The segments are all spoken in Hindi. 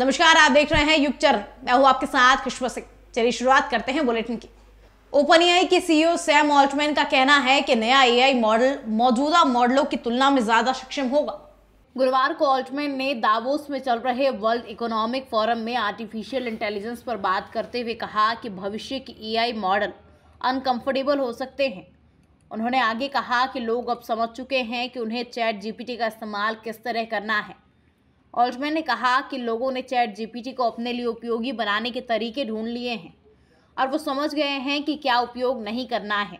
नमस्कार आप देख रहे हैं युगचर मैं हूं आपके साथ खुशब सिंह चलिए शुरुआत करते हैं बुलेटिन की ओपन ए के सीईओ सैम ऑल्टमैन का कहना है कि नया एआई मॉडल मौजूदा मॉडलों की तुलना में ज्यादा सक्षम होगा गुरुवार को ऑल्टमैन ने दावोस में चल रहे वर्ल्ड इकोनॉमिक फोरम में आर्टिफिशियल इंटेलिजेंस पर बात करते हुए कहा कि भविष्य के एआई मॉडल अनकंफर्टेबल हो सकते हैं उन्होंने आगे कहा कि लोग अब समझ चुके हैं कि उन्हें चैट जीपीटी का इस्तेमाल किस तरह करना है ऑल्टमैन ने कहा कि लोगों ने चैट जीपीटी को अपने लिए उपयोगी बनाने के तरीके ढूंढ लिए हैं और वो समझ गए हैं कि क्या उपयोग नहीं करना है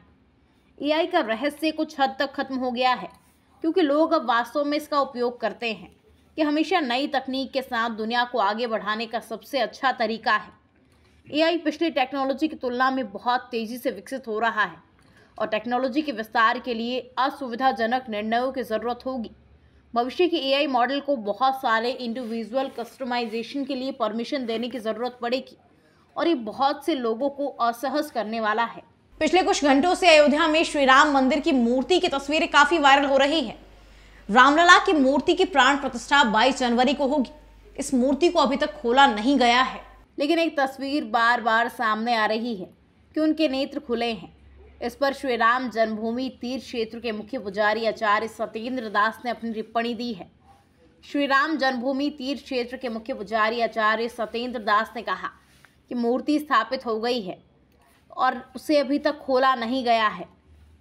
एआई का रहस्य कुछ हद तक खत्म हो गया है क्योंकि लोग अब वास्तव में इसका उपयोग करते हैं कि हमेशा नई तकनीक के साथ दुनिया को आगे बढ़ाने का सबसे अच्छा तरीका है एआई पिछली टेक्नोलॉजी की तुलना में बहुत तेज़ी से विकसित हो रहा है और टेक्नोलॉजी के विस्तार के लिए असुविधाजनक निर्णयों की ज़रूरत होगी भविष्य के एआई मॉडल को बहुत सारे इंडिविजुअल कस्टमाइजेशन के लिए परमिशन देने की ज़रूरत पड़ेगी और ये बहुत से लोगों को असहज करने वाला है पिछले कुछ घंटों से अयोध्या में श्री राम मंदिर की मूर्ति की तस्वीरें काफ़ी वायरल हो रही है रामलला की मूर्ति की प्राण प्रतिष्ठा 22 जनवरी को होगी इस मूर्ति को अभी तक खोला नहीं गया है लेकिन एक तस्वीर बार बार सामने आ रही है कि उनके नेत्र खुले हैं इस पर श्री राम जन्मभूमि तीर्थ क्षेत्र के मुख्य पुजारी आचार्य सत्येंद्र दास ने अपनी टिप्पणी दी है श्री राम जन्मभूमि तीर्थ क्षेत्र के मुख्य पुजारी आचार्य सत्येंद्र दास ने कहा कि मूर्ति स्थापित हो गई है और उसे अभी तक खोला नहीं गया है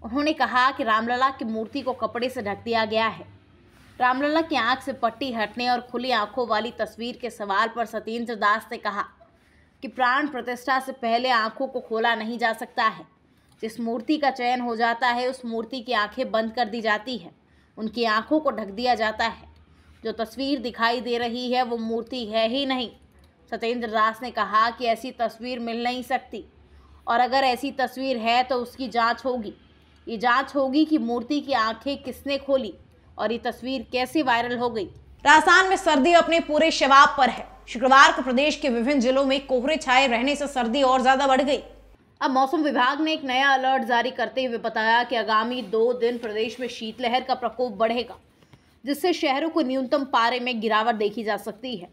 उन्होंने कहा कि रामलला की मूर्ति को कपड़े से ढक दिया गया है रामलला की आंख से पट्टी हटने और खुली आंखों वाली तस्वीर के सवाल पर सत्येंद्र दास ने कहा कि प्राण प्रतिष्ठा से पहले आंखों को खोला नहीं जा सकता है जिस मूर्ति का चयन हो जाता है उस मूर्ति की आंखें बंद कर दी जाती हैं उनकी आंखों को ढक दिया जाता है जो तस्वीर दिखाई दे रही है वो मूर्ति है ही नहीं सत्येंद्र दास ने कहा कि ऐसी तस्वीर मिल नहीं सकती और अगर ऐसी तस्वीर है तो उसकी जांच होगी ये जांच होगी कि मूर्ति की आंखें किसने खोली और ये तस्वीर कैसे वायरल हो गई राजस्थान में सर्दी अपने पूरे शबाब पर है शुक्रवार को प्रदेश के विभिन्न जिलों में कोहरे छाए रहने से सर्दी और ज्यादा बढ़ गई अब मौसम विभाग ने एक नया अलर्ट जारी करते हुए बताया कि आगामी दो दिन प्रदेश में शीतलहर का प्रकोप बढ़ेगा जिससे शहरों को न्यूनतम पारे में गिरावट देखी जा सकती है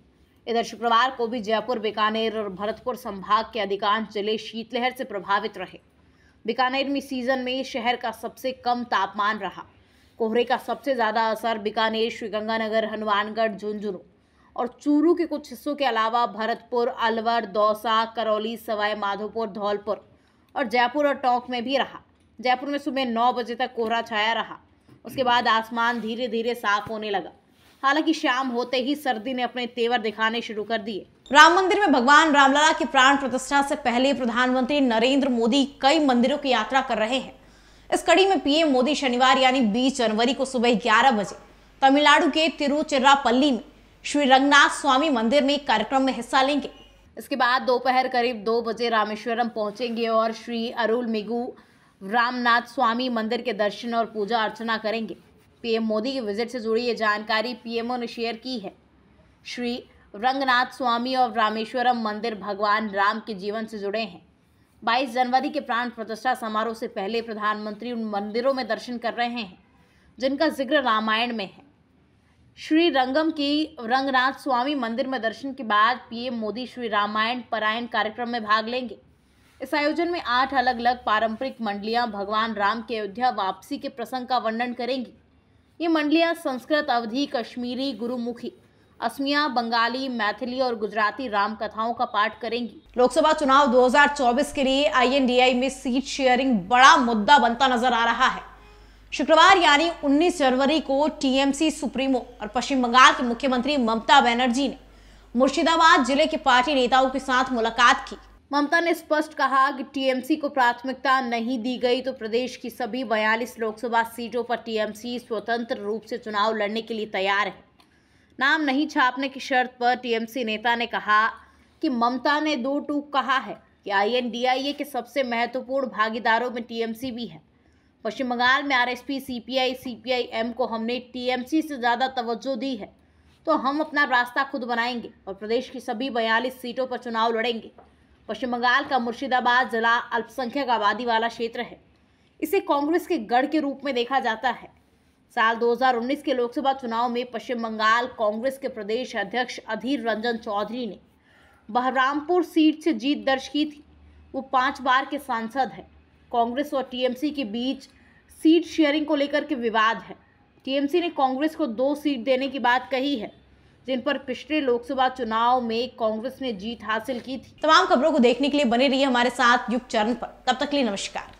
इधर शुक्रवार को भी जयपुर बीकानेर और भरतपुर संभाग के अधिकांश जिले शीतलहर से प्रभावित रहे बीकानेर में सीजन में शहर का सबसे कम तापमान रहा कोहरे का सबसे ज़्यादा असर बीकानेर श्रीगंगानगर हनुमानगढ़ झुंझुनू और चूरू के कुछ हिस्सों के अलावा भरतपुर अलवर दौसा करौली सवाई माधोपुर धौलपुर और जयपुर और टोंक में भी रहा जयपुर में सुबह नौ बजे तक कोहरा छाया रहा उसके बाद आसमान धीरे धीरे साफ होने लगा हालांकि शाम होते ही सर्दी ने अपने तेवर दिखाने शुरू कर दिए राम मंदिर में भगवान रामलला की प्राण प्रतिष्ठा से पहले प्रधानमंत्री नरेंद्र मोदी कई मंदिरों की यात्रा कर रहे हैं इस कड़ी में पीएम मोदी शनिवार यानी 20 जनवरी को सुबह 11 बजे तमिलनाडु के तिरुचिरापल्ली में श्री रंगनाथ स्वामी मंदिर में एक कार्यक्रम में हिस्सा लेंगे इसके बाद दोपहर करीब दो बजे रामेश्वरम पहुंचेंगे और श्री अरुल मिगु रामनाथ स्वामी मंदिर के दर्शन और पूजा अर्चना करेंगे पीएम मोदी की विजिट से जुड़ी ये जानकारी पीएमओ ने शेयर की है श्री रंगनाथ स्वामी और रामेश्वरम मंदिर भगवान राम के जीवन से जुड़े हैं 22 जनवरी के प्राण प्रतिष्ठा समारोह से पहले प्रधानमंत्री उन मंदिरों में दर्शन कर रहे हैं जिनका जिक्र रामायण में है श्री रंगम की रंगनाथ स्वामी मंदिर में दर्शन के बाद पीएम मोदी श्री रामायण परायण कार्यक्रम में भाग लेंगे इस आयोजन में आठ अलग अलग पारंपरिक मंडलियां भगवान राम के अयोध्या वापसी के प्रसंग का वर्णन करेंगी ये मंडलियां संस्कृत अवधि कश्मीरी गुरुमुखी असमिया बंगाली मैथिली और गुजराती राम कथाओं का पाठ करेंगी लोकसभा चुनाव 2024 के लिए आईएनडीआई में सीट शेयरिंग बड़ा मुद्दा बनता नजर आ रहा है शुक्रवार यानी 19 जनवरी को टीएमसी सुप्रीमो और पश्चिम बंगाल के मुख्यमंत्री ममता बनर्जी ने मुर्शिदाबाद जिले के पार्टी नेताओं के साथ मुलाकात की ममता ने स्पष्ट कहा कि टीएमसी को प्राथमिकता नहीं दी गई तो प्रदेश की सभी बयालीस लोकसभा सीटों पर टीएमसी स्वतंत्र रूप से चुनाव लड़ने के लिए तैयार है नाम नहीं छापने की शर्त पर टीएमसी नेता ने कहा कि ममता ने दो टूक कहा है कि आईएनडीआईए के सबसे महत्वपूर्ण भागीदारों में टीएमसी भी है पश्चिम बंगाल में आरएसपी सीपीआई एम को हमने टीएमसी से ज़्यादा तवज्जो दी है तो हम अपना रास्ता खुद बनाएंगे और प्रदेश की सभी बयालीस सीटों पर चुनाव लड़ेंगे पश्चिम बंगाल का मुर्शिदाबाद जिला अल्पसंख्यक आबादी वाला क्षेत्र है इसे कांग्रेस के गढ़ के रूप में देखा जाता है साल 2019 के लोकसभा चुनाव में पश्चिम बंगाल कांग्रेस के प्रदेश अध्यक्ष अधीर रंजन चौधरी ने बहरामपुर सीट से जीत दर्ज की थी वो पांच बार के सांसद हैं कांग्रेस और टीएमसी के बीच सीट शेयरिंग को लेकर के विवाद है टीएमसी ने कांग्रेस को दो सीट देने की बात कही है जिन पर पिछले लोकसभा चुनाव में कांग्रेस ने जीत हासिल की थी तमाम खबरों को देखने के लिए बने रहिए हमारे साथ युग चरण पर तब तक के लिए नमस्कार